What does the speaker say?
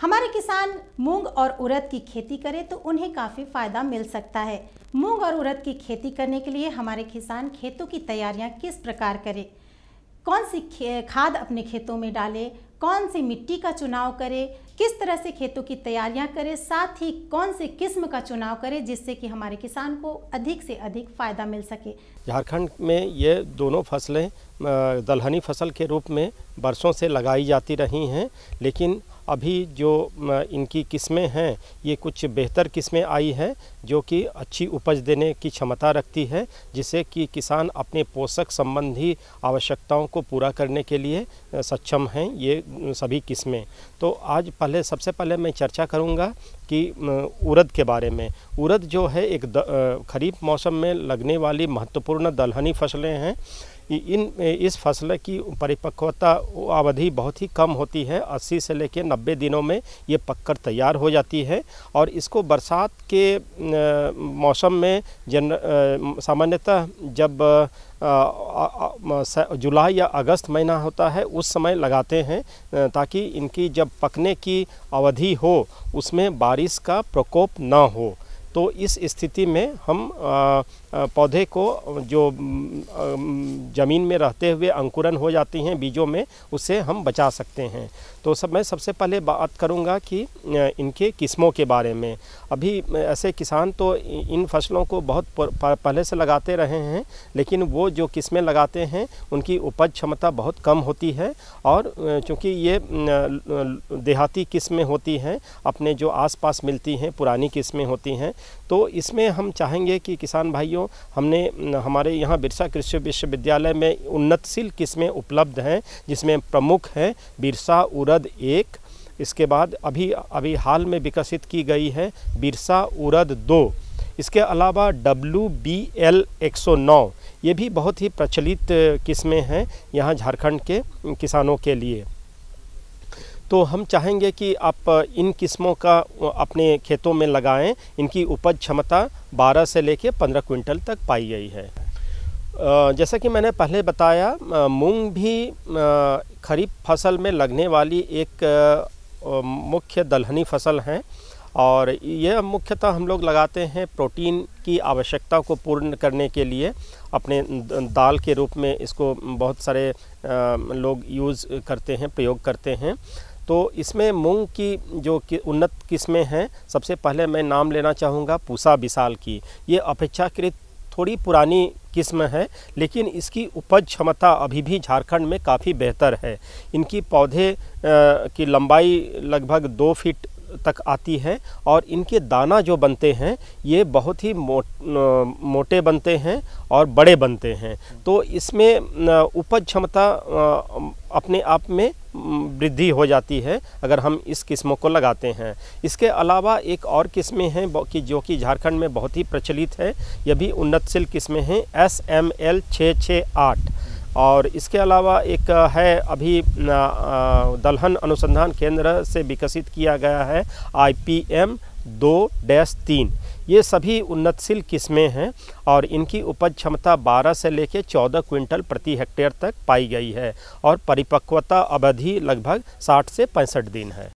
हमारे किसान मूंग और उड़द की खेती करें तो उन्हें काफ़ी फ़ायदा मिल सकता है मूंग और उड़द की खेती करने के लिए हमारे किसान खेतों की तैयारियां किस प्रकार करें कौन सी खाद अपने खेतों में डालें कौन सी मिट्टी का चुनाव करें किस तरह से खेतों की तैयारियां करें साथ ही कौन से किस्म का चुनाव करें जिससे कि हमारे किसान को अधिक से अधिक फ़ायदा मिल सके झारखंड में ये दोनों फसलें दलहनी फसल के रूप में बरसों से लगाई जाती रही हैं लेकिन अभी जो इनकी किस्में हैं ये कुछ बेहतर किस्में आई हैं जो कि अच्छी उपज देने की क्षमता रखती है जिससे कि किसान अपने पोषक संबंधी आवश्यकताओं को पूरा करने के लिए सक्षम हैं ये सभी किस्में तो आज पहले सबसे पहले मैं चर्चा करूंगा कि उड़द के बारे में उड़द जो है एक खरीफ मौसम में लगने वाली महत्वपूर्ण दलहनी फसलें हैं इन इस फसल की परिपक्वता अवधि बहुत ही कम होती है 80 से लेकर 90 दिनों में ये पककर तैयार हो जाती है और इसको बरसात के मौसम में जन सामान्यतः जब जुलाई या अगस्त महीना होता है उस समय लगाते हैं ताकि इनकी जब पकने की अवधि हो उसमें बारिश का प्रकोप ना हो तो इस स्थिति में हम पौधे को जो ज़मीन में रहते हुए अंकुरन हो जाती हैं बीजों में उससे हम बचा सकते हैं तो सब मैं सबसे पहले बात करूंगा कि इनके किस्मों के बारे में अभी ऐसे किसान तो इन फसलों को बहुत पहले से लगाते रहे हैं लेकिन वो जो किस्में लगाते हैं उनकी उपज क्षमता बहुत कम होती है और चूँकि ये देहाती किस्में होती हैं अपने जो आसपास मिलती हैं पुरानी किस्में होती हैं तो इसमें हम चाहेंगे कि किसान भाइयों हमने हमारे यहाँ बिरसा कृषि विश्वविद्यालय में उन्नतशील किस्में उपलब्ध हैं जिसमें प्रमुख हैं बिरसा उरद एक इसके बाद अभी अभी हाल में विकसित की गई है बिरसा उरद दो इसके अलावा डब्लू बी एल एक सौ नौ ये भी बहुत ही प्रचलित किस्में हैं यहाँ झारखंड के किसानों के लिए तो हम चाहेंगे कि आप इन किस्मों का अपने खेतों में लगाएं इनकी उपज क्षमता 12 से लेकर 15 क्विंटल तक पाई गई है जैसा कि मैंने पहले बताया मूंग भी खरीफ फसल में लगने वाली एक मुख्य दलहनी फसल है और यह मुख्यतः हम लोग लगाते हैं प्रोटीन की आवश्यकता को पूर्ण करने के लिए अपने दाल के रूप में इसको बहुत सारे लोग यूज़ करते हैं प्रयोग करते हैं तो इसमें मूंग की जो कि उन्नत किस्में हैं सबसे पहले मैं नाम लेना चाहूँगा पूसा विशाल की ये अपेक्षाकृत थोड़ी पुरानी किस्म है लेकिन इसकी उपज क्षमता अभी भी झारखंड में काफ़ी बेहतर है इनकी पौधे की लंबाई लगभग दो फीट तक आती है और इनके दाना जो बनते हैं ये बहुत ही मोट मोटे बनते हैं और बड़े बनते हैं तो इसमें उपज क्षमता अपने आप में वृद्धि हो जाती है अगर हम इस किस्मों को लगाते हैं इसके अलावा एक और किस्में हैं कि जो कि झारखंड में बहुत ही प्रचलित है यह भी उन्नतशील किस्में हैं एस एम एल छः छः आठ और इसके अलावा एक है अभी दलहन अनुसंधान केंद्र से विकसित किया गया है आई पी एम दो डैश तीन ये सभी उन्नतशील किस्में हैं और इनकी उपज क्षमता 12 से लेकर 14 क्विंटल प्रति हेक्टेयर तक पाई गई है और परिपक्वता अवधि लगभग 60 से पैंसठ दिन है